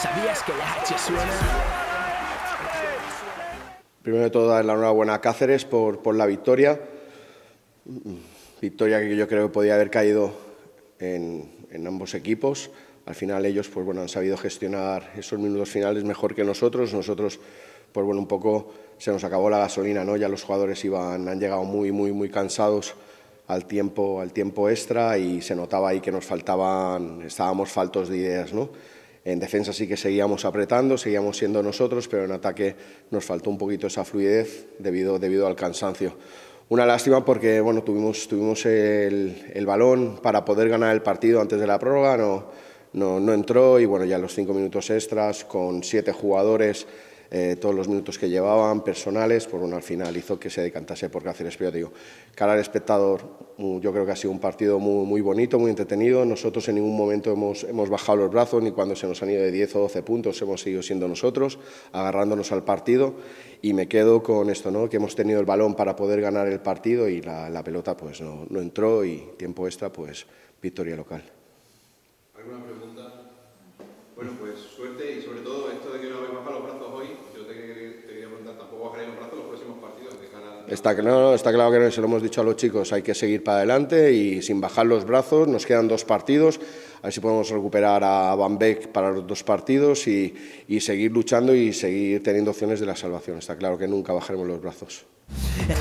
¿sabías que la suena? Primero de todo, dar la enhorabuena a Cáceres por, por la victoria. Victoria que yo creo que podía haber caído en, en ambos equipos. Al final ellos pues, bueno, han sabido gestionar esos minutos finales mejor que nosotros. Nosotros, pues bueno, un poco se nos acabó la gasolina, ¿no? Ya los jugadores iban, han llegado muy, muy, muy cansados al tiempo, al tiempo extra y se notaba ahí que nos faltaban, estábamos faltos de ideas, ¿no? En defensa sí que seguíamos apretando, seguíamos siendo nosotros, pero en ataque nos faltó un poquito esa fluidez debido, debido al cansancio. Una lástima porque bueno, tuvimos, tuvimos el, el balón para poder ganar el partido antes de la prórroga, no, no, no entró y bueno, ya los cinco minutos extras con siete jugadores eh, todos los minutos que llevaban, personales, por bueno, al final hizo que se decantase por Cáceres. Pero digo, cara al espectador, mm, yo creo que ha sido un partido muy, muy bonito, muy entretenido. Nosotros en ningún momento hemos, hemos bajado los brazos, ni cuando se nos han ido de 10 o 12 puntos hemos seguido siendo nosotros, agarrándonos al partido. Y me quedo con esto, ¿no? que hemos tenido el balón para poder ganar el partido y la, pelota pues no, no entró y tiempo extra, pues victoria local. ¿Alguna pregunta? Bueno, pues suerte y sobre todo Está, está claro que no, se lo hemos dicho a los chicos, hay que seguir para adelante y sin bajar los brazos, nos quedan dos partidos, a ver si podemos recuperar a Van Beek para los dos partidos y, seguir luchando y seguir teniendo opciones de la salvación. Está claro que nunca bajaremos los brazos. ¿eh?